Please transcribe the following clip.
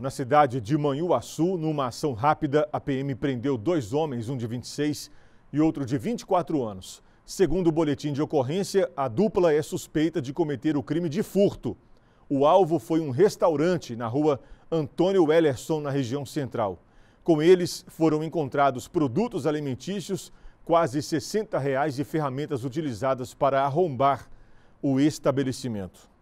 Na cidade de Manhuaçu, numa ação rápida, a PM prendeu dois homens, um de 26 e outro de 24 anos. Segundo o boletim de ocorrência, a dupla é suspeita de cometer o crime de furto. O alvo foi um restaurante na rua Antônio Ellerson, na região central. Com eles foram encontrados produtos alimentícios, quase 60 reais e ferramentas utilizadas para arrombar o estabelecimento.